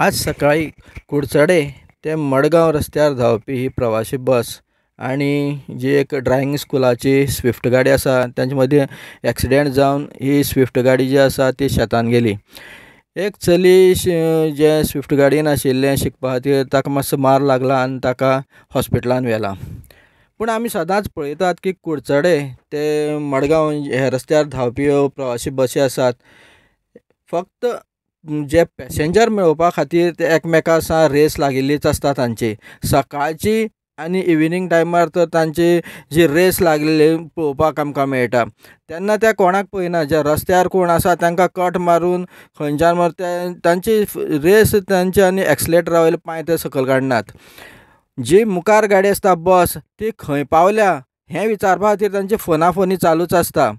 आज सकाळी कुडचडे ते मडगाव रस्त्यावर धावपी ही प्रवासी बस आणि जी एक ड्रायव्हींग स्कुलाची स्विफ्ट गाडी असा त्यांच्यामध्ये ॲक्सिडेंट जाऊन ही स्विफ्ट गाडी जी असा ती शेतान गेली एक चली जे स्विफ्ट गाडयेन आशिल्ले शिकपा खातीर ताका मातसो मार लागला आनी ताका हॉस्पिटलान व्हेला पूण आमी सदांच पळयतात की कुडचडे ते मडगांव हे रस्त्यार धांवपी प्रवासी बसी आसात फक्त जे पॅसेंजर मेळोवपा खातीर ते एकमेका सा रेस लागिल्लीच आसता तांची सकाळची आनी इविनींग टायमार तर तांची जी रेस लागिल्ली पळोवपाक आमकां मेळटा तेन्ना ते कोणाक पळयना जे रस्त्यार कोण आसा तांकां कट मारून खंयच्यान मार ते तांची रेस तांची आनी एक्सलेटरा वयले पांय ते सकयल काडनात जी मुखार गाडी आसता बस ती खंय पावल्या हें विचारपा खातीर तांची फोना फोनी चालूच आसता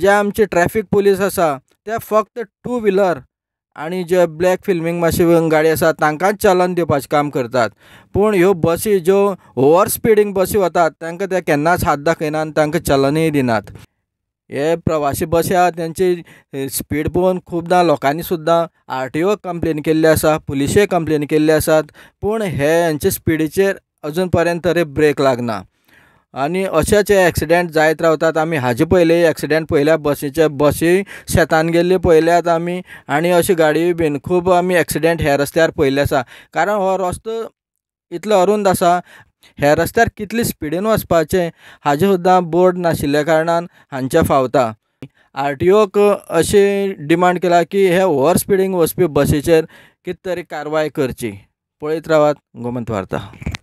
जे आमचे ट्रॅफीक पुलीस आसा ते फक्त टू व्हिलर आणि जे ब्लॅक फिल्मिंग मातशी गाडी आसा तांकांच चलन दिवपाचें काम करतात पूण ह्यो बसी ज्यो ओवर स्पिडींग बसी वतात तांकां ते केन्नाच हात दाखयना आनी तांकां चलनय दिनात हे प्रवासी बसी आहात तेंची स्पीड पळोवन खुबदां लोकांनी सुद्दां आर टी ओ कंप्लेन केल्ली आसा पुलिशे कंप्लेन केल्ली आसात पूण हे हेंचे स्पिडीचेर अजून पर्यंत तरी ब्रेक लागना आणि असेच ॲक्सिडेंट जायत रावतात आम्ही हाजे पहिले एक्सिडेंट पहिल्या बसीचे बसी शेतात गेले पहिल्यात आम्ही आणि अशी गाडी बीन खूप आम्ही एक्सिडेंट ह्या रस्त्यावर पहिले असा कारण हो रस्तो इतलो अरुंद असा ह्या रस्त्यावर कितली स्पिडीन वचपाचें हाचे सुद्धा बोर्ड नाशिल्ल्या कारणान हांचे फावता आर टी ओक अशी डिमांड केला की हे ओवर स्पिडींग वचपी बसीचेर कित तरी कारवाय करची पळयत रावात गोमंत वार्ता